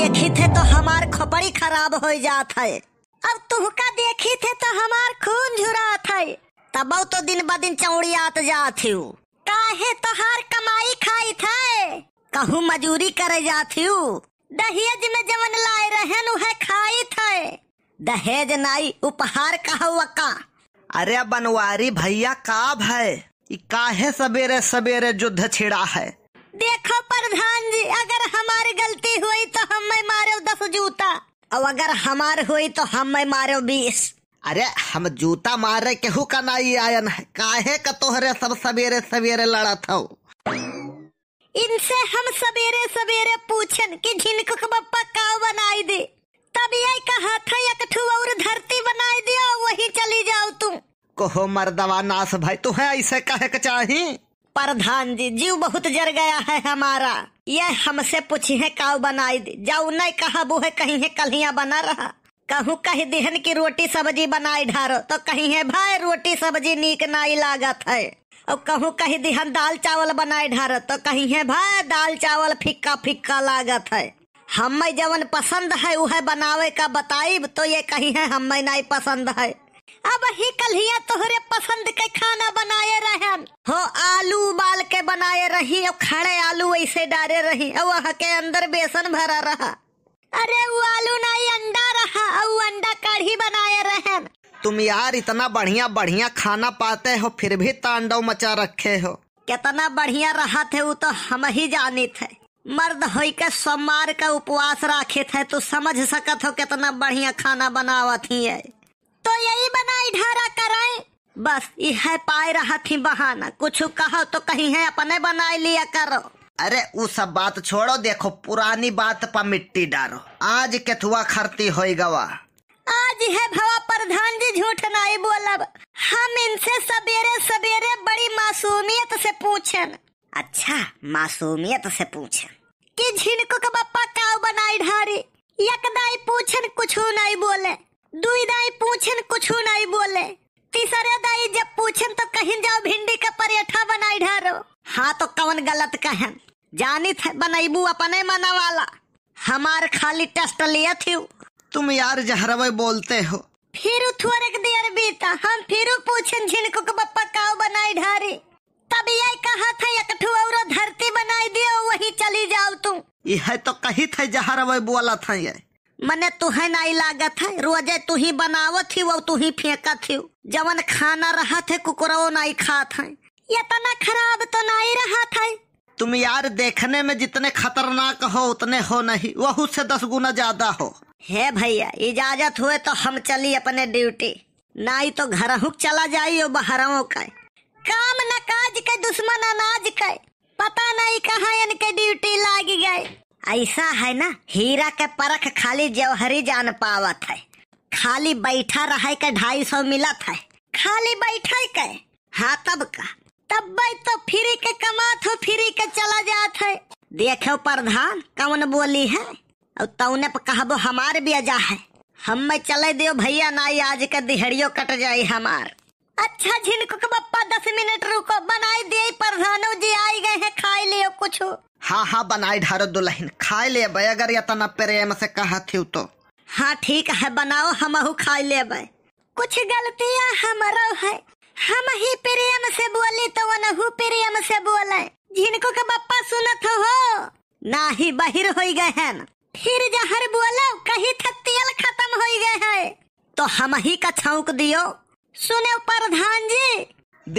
देखी थे तो हमार खपड़ी खराब हो जात है अब तुहका देखी थे तो हमार खून झुरात है तब तो दिन ब दिन चौड़ियात जाती हूँ काहे तोहार कमाई खाई थे कहूँ मजूरी करे जाती हूँ दहेज में जवन लाए रहे खाई थे दहेज नाई उपहार का अरे बनवारी भैया का है काहे सबेरे सबेरे युद्ध छिड़ा है देखो प्रधान जी अगर हमारी गलती हुई तो मैं मारे दस जूता और अगर हमारे हुई तो मैं मारे बीस अरे हम जूता मारे केहू का नाई आयन है काहे का तोहरे सब सवेरे सवेरे लड़ा था इनसे हम सवेरे सवेरे पूछन कि झिनक बप्पा का बनाई दे तब ये कहा था यकठू और धरती बनाई दिया वही चली जाओ तुम कोहो मर्दवा नास भाई तुम्हें ऐसे कहे के चाहिए प्रधान जी जीव बहुत जर गया है हमारा ये हमसे पूछी है काउ बनाई दी जाऊ नहीं कहा बुहे कहीं है कलिया बना रहा कहूँ कही दिहन की रोटी सब्जी बनाई ढारो तो कहीं है भाई रोटी सब्जी नीक नाई लागत है और कहूँ कही दिहन दाल चावल बनाए ढारो तो कहीं है भाई दाल चावल फिक्का फिक्का लागत है हम जवन पसंद है वह बनावे का बताई तो ये कहीं है हम नहीं पसंद है अब ही कल ही तोहरे रही अब खड़े आलू ऐसे डारे रही अब वह के अंदर बेसन भरा रहा अरे वो आलू ना ही अंडा रहा वो अंडा कढ़ी बनाए रहे तुम यार इतना बढ़िया बढ़िया खाना पाते हो फिर भी तांडव मचा रखे हो कितना बढ़िया रहा थे वो तो हम ही जानी थे मर्द हो के सोमवार का उपवास रखे थे तो समझ सकत हो कितना बढ़िया खाना बनावा थी है तो यही बनाई ढारा बस यह पाए रहा थी बहाना कुछ कहो तो कहीं है अपने बना लिया करो अरे वो सब बात छोड़ो देखो पुरानी बात पर मिट्टी डालो आज केथुआ खरती हो गवा आज है भवा प्रधान जी झूठ नहीं बोलब हम इनसे सवेरे सवेरे बड़ी मासूमियत से पूछन अच्छा मासूमियत से पूछन कि झिनको का बप्पा काव बनाई ढारी दाई पूछन कुछ नहीं बोले दुई दाई पूछन कुछ नहीं बोले तीसरे दाई जब पूछन तो कहीं जाओ भिंडी का परेठा बनाई ढारो हाँ तो कौन गलत कहन जानी थे बनाईबू अपने मना वाला हमार खाली टेस्ट लिया थी तुम यार जहरवे बोलते हो फिर थोड़े देर बीता हम फिर पूछन झिनको के बप्पा काव बनाई ढारी तब ये कहा था एक और धरती बनाई दियो वही चली जाओ तुम यह तो कही थे जहरवे बोला था ये मने तुहे नहीं लागत है रोजे तू ही बनाव थी वो तू ही फेंका थी जवन खाना रहा थे कुकरो नहीं खात है ये तो ना खराब तो नहीं रहा था तुम यार देखने में जितने खतरनाक हो उतने हो नहीं वह उससे दस गुना ज्यादा हो है भैया इजाजत हुए तो हम चली अपने ड्यूटी नहीं तो घर चला जाइयो बहरों का काम न काज के दुश्मन अनाज के पता नहीं कहा इनके ड्यूटी लाग गए ऐसा है ना हीरा के परख खाली जवहरी जान पावत है खाली बैठा रहे के ढाई सौ मिला था खाली बैठे के हाँ तब का तब भाई तो फ्री के कमा थो फ्री के चला जात है देखो प्रधान कौन बोली है और तौने पर कहबो हमार भी अजा है हम में चले दियो भैया नाई आज के दिहड़ियो कट जाये हमार अच्छा झिनको के बप्पा दस मिनट रुको बनाई दिए प्रधानो जी आई गए हैं खाई लियो कुछ हाँ हाँ बनाई ढारो दुल्हन खाई ले अगर ये तना प्रेम से कहा थी तो हाँ ठीक है बनाओ हम खाई ले कुछ गलतियाँ हमारो है हम ही प्रेम से बोली तो नहू प्रेम से बोले जिनको का बप्पा सुनत हो ना ही बहिर हो गए हैं फिर जहर बोलो कहीं तेल खत्म हो गए हैं तो हम ही का छौक दियो सुने प्रधान जी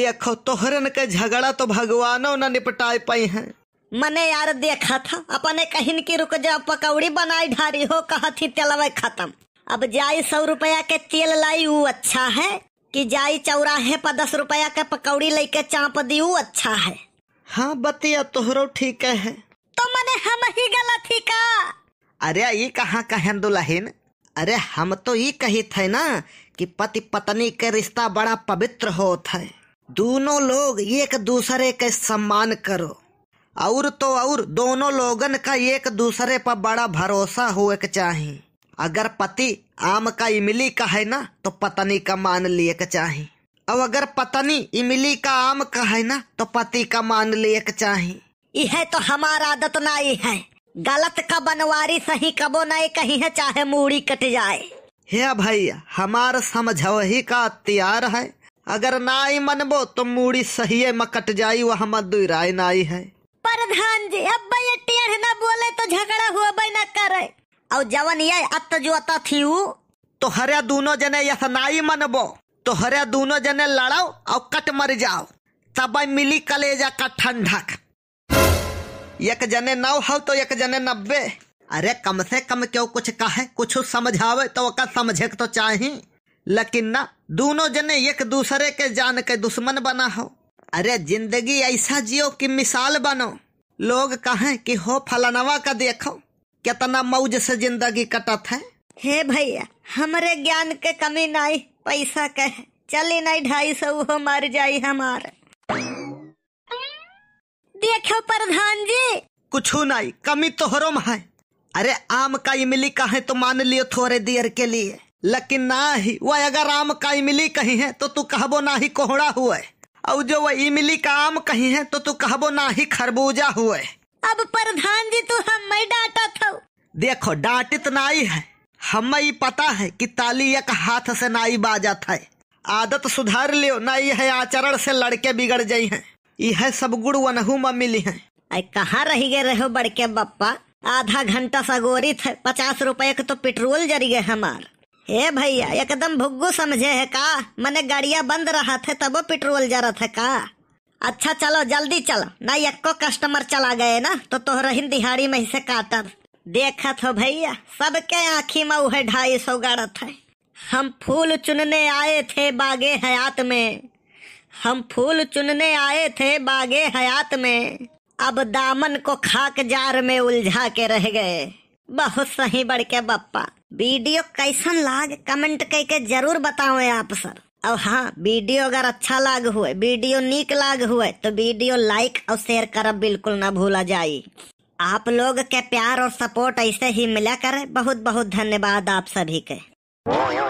देखो तोहरन के झगड़ा तो भगवानों न निपटाए पाई हैं मने यार देखा था अपने कहीं की रुक जाओ पकौड़ी बनाई ढारी हो कहा थी तेलवा खत्म अब जाय सौ रुपया के तेल लाई वो अच्छा है कि जाई चौराहे पर दस रुपया के पकौड़ी लेके चाप दी वो अच्छा है हाँ बतिया तोहरो ठीक है तो मने हम ही गलत ही का अरे ये कहाँ कहें दुलहिन अरे हम तो ये कही थे ना कि पति पत्नी के रिश्ता बड़ा पवित्र होता है दोनों लोग एक दूसरे के सम्मान करो और तो और दोनों लोगन का एक दूसरे पर बड़ा भरोसा हो के अगर पति आम का इमली का है ना तो पत्नी का मान लिए चाहे अब और अगर पत्नी इमली का आम का है ना तो पति का मान लिए चाहे यह तो हमारा आदत नहीं है गलत का बनवारी सही कबो नहीं कही है चाहे मूड़ी कट जाए हे भैया हमार ही का अख्तियार है अगर नाई मनबो तो मूड़ी सही में कट जाई वह मत दुराई नाई है प्रधान जी अब भाई टेढ़ ना बोले तो झगड़ा हुआ भाई ना करे और जवन ये अत जो अत थी तो हरे दोनों जने यथनाई मनबो तो हरे दोनों जने लड़ाओ और कट मर जाओ तब मिली कलेजा का ठंडक एक जने नौ हो तो एक जने नब्बे अरे कम से कम क्यों कुछ कहे कुछ समझावे तो का समझे तो चाहे लेकिन ना दोनों जने एक दूसरे के जान के दुश्मन बना हो अरे जिंदगी ऐसा जियो कि मिसाल बनो लोग कहें कि हो फलानवा का देखो कितना मौज से जिंदगी कटत है हे भैया हमारे ज्ञान के कमी नहीं पैसा के चले नहीं ढाई सौ हो मर जाये हमारे देखो प्रधान जी कुछ नहीं कमी तोहरो में है अरे आम का इमली कहे तो मान लियो थोड़े देर के लिए लेकिन ना ही वह अगर आम का इमली कही है तो तू कहबो ना ही कोहड़ा हुआ है और जो वही मिली काम कही है तो तू कहबो ना ही खरबूजा हुए अब प्रधान जी तू हम डांटा था देखो डांटित नाई है हमें पता है कि ताली एक हाथ से नाई बाजा था आदत सुधार लियो नाई है आचरण से लड़के बिगड़ जाई है यह सब गुड़ वनहू में मिली है आई कहाँ रह गए रहो बड़के बप्पा आधा घंटा सा गोरी थे पचास रुपए के तो पेट्रोल जरी गए ए भैया एकदम भुग्गू समझे है का मैंने गाड़िया बंद रहा थे तबो पेट्रोल जा रहा था का अच्छा चलो जल्दी चलो ना एक कस्टमर चला गए ना तो रही दिहाड़ी में से काटब देखा हो भैया सबके आँखी में वह ढाई सौ गाड़त है हम फूल चुनने आए थे बागे हयात में हम फूल चुनने आए थे बागे हयात में अब दामन को खाक जार में उलझा के रह गए बहुत सही बड़ के बप्पा वीडियो कैसन लाग कमेंट करके जरूर बताओ आप सर और हाँ वीडियो अगर अच्छा लाग हुए वीडियो निक लाग हुए तो वीडियो लाइक और शेयर करब बिल्कुल ना भूला जाए आप लोग के प्यार और सपोर्ट ऐसे ही मिला करे बहुत बहुत धन्यवाद आप सभी के